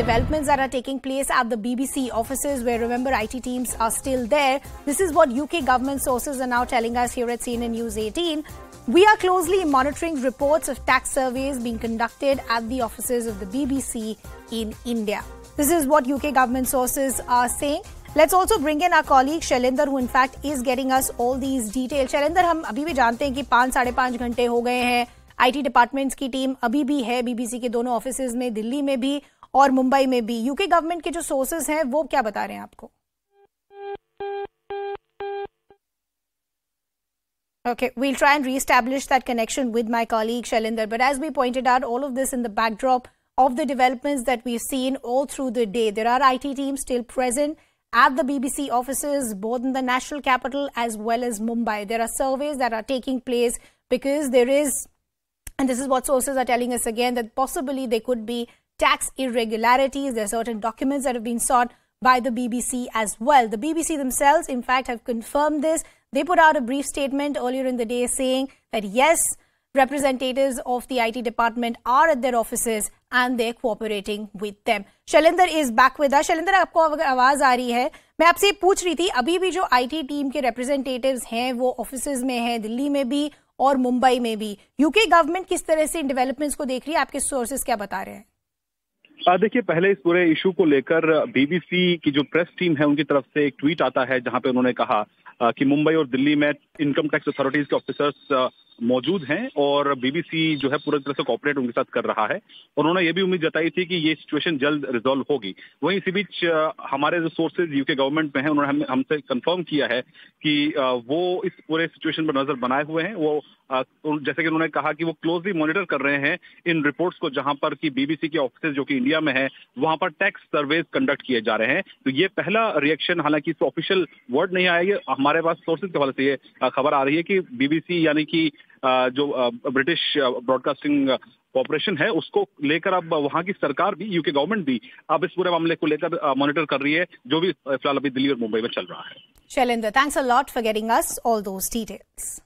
developments that are taking place at the BBC offices, where remember IT teams are still there. This is what UK government sources are now telling us here at CNN News 18. We are closely monitoring reports of tax surveys being conducted at the offices of the BBC in India. This is what UK government sources are saying. Let's also bring in our colleague who who in fact is getting us all these हम अभी भी जानते हैं कि पांच साढ़े पांच घंटे हो गए हैं आईटी डिपार्टमेंट्स की टीम अभी भी है बीबीसी के दोनों offices में दिल्ली में भी और मुंबई में भी यूके गवर्नमेंट के जो सोर्सेज हैं वो क्या बता रहे हैं आपको Okay, we'll try and re-establish that connection with my colleague Shailinder. But as we pointed out, all of this in the backdrop of the developments that we've seen all through the day. There are IT teams still present at the BBC offices, both in the national capital as well as Mumbai. There are surveys that are taking place because there is, and this is what sources are telling us again, that possibly there could be tax irregularities. There are certain documents that have been sought by the BBC as well. The BBC themselves, in fact, have confirmed this. They put out a brief statement earlier in the day saying that yes, representatives of the IT department are at their offices and they're cooperating with them. Shailender is back with us. Shailender आपको आवाज आ रही है मैं आपसे पूछ रही थी अभी भी जो आईटी टीम के रिप्रेजेंटेटिव्स हैं वो ऑफिस में हैं दिल्ली में भी और मुंबई में भी यूके गवर्नमेंट किस तरह से इन डेवलपमेंट्स को देख रही है आपके सोर्सेज क्या बता रहे हैं देखिए पहले इस पूरे इशू को लेकर बीबीसी की जो प्रेस टीम है उनकी तरफ से एक ट्वीट आता है जहां पे उन्होंने कहा कि मुंबई और दिल्ली में इनकम टैक्स अथॉरिटीज के ऑफिसर्स मौजूद हैं और बीबीसी जो है पूरी तरह से कॉपरेट उनके साथ कर रहा है और उन्होंने ये भी उम्मीद जताई थी कि ये सिचुएशन जल्द रिजॉल्व होगी वहीं इसी बीच हमारे जो सोर्सेज यूके गवर्नमेंट में हैं उन्होंने हमें हमसे कंफर्म किया है कि वो इस पूरे सिचुएशन पर नजर बनाए हुए हैं वो जैसे कि उन्होंने कहा कि वो क्लोजली मॉनिटर कर रहे हैं इन रिपोर्ट्स को जहां पर कि बीबीसी के ऑफिस जो कि इंडिया में है वहां पर टैक्स सर्वेज कंडक्ट किए जा रहे हैं तो ये पहला रिएक्शन हालांकि इसको ऑफिशियल वर्ड नहीं आया हमारे पास सोर्सेज के हवाले से ये खबर आ रही है कि बीबीसी यानी कि जो ब्रिटिश ब्रॉडकास्टिंग कॉपोरेशन है उसको लेकर अब वहां की सरकार भी यूके गवर्नमेंट भी अब इस पूरे मामले को लेकर मॉनिटर कर रही है जो भी फिलहाल अभी दिल्ली और मुंबई में चल रहा है Shailendra thanks a lot for getting us all those details